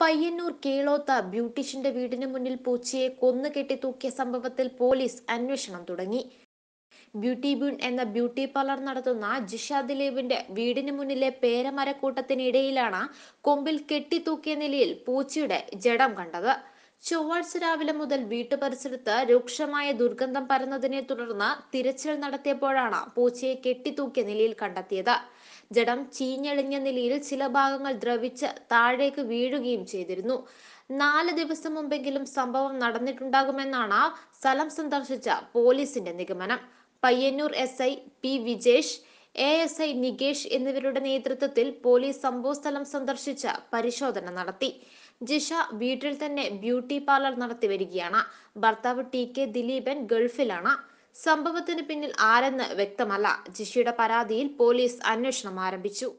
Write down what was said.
പയ്യന്നൂർ കീളോത്ത ബ്യൂട്ടീഷ്യന്റെ വീടിന് മുന്നിൽ പൂച്ചയെ കെട്ടി തൂക്കിയ സംഭവത്തിൽ പോലീസ് അന്വേഷണം തുടങ്ങി ബ്യൂട്ടി ബ്യൂൺ എന്ന ബ്യൂട്ടി പാർലർ നടത്തുന്ന ജിഷ ദിലീപിന്റെ വീടിന് മുന്നിലെ പേരമരക്കൂട്ടത്തിനിടയിലാണ് കൊമ്പിൽ കെട്ടിത്തൂക്കിയ നിലയിൽ പൂച്ചയുടെ ജഡം കണ്ടത് ചൊവ്വാഴ്ച രാവിലെ മുതൽ പരിസരത്ത് രൂക്ഷമായ ദുർഗന്ധം പരന്നതിനെ തുടർന്ന് തിരച്ചിൽ നടത്തിയപ്പോഴാണ് പൂച്ചയെ കെട്ടിത്തൂക്കിയ നിലയിൽ കണ്ടെത്തിയത് ജഡം ചീഞ്ഞെളിഞ്ഞ നിലയിൽ ചില ഭാഗങ്ങൾ ദ്രവിച്ച് താഴേക്ക് വീഴുകയും ചെയ്തിരുന്നു നാല് ദിവസം മുമ്പെങ്കിലും സംഭവം നടന്നിട്ടുണ്ടാകുമെന്നാണ് സ്ഥലം സന്ദർശിച്ച പോലീസിന്റെ നിഗമനം Payyanur S I P Vijesh A S I Nikesh എന്നിവരുടെ നേതൃത്വത്തിൽ പോലീസ് സംഭവസ്ഥലം സന്ദർശിച്ച് പരിശോധന നടത്തി ജിഷ വീട്ടിൽ തന്നെ ബ്യൂട്ടി പാർലർ നടത്തി വരികയാണ് ഭർത്താവ് ടി കെ ദിലീപൻ ഗൾഫിലാണ് സംഭവത്തിന് പിന്നിൽ ആരെന്ന് വ്യക്തമല്ല ജിഷയുടെ പരാതിയിൽ പോലീസ് അന്വേഷണം ആരംഭിച്ചു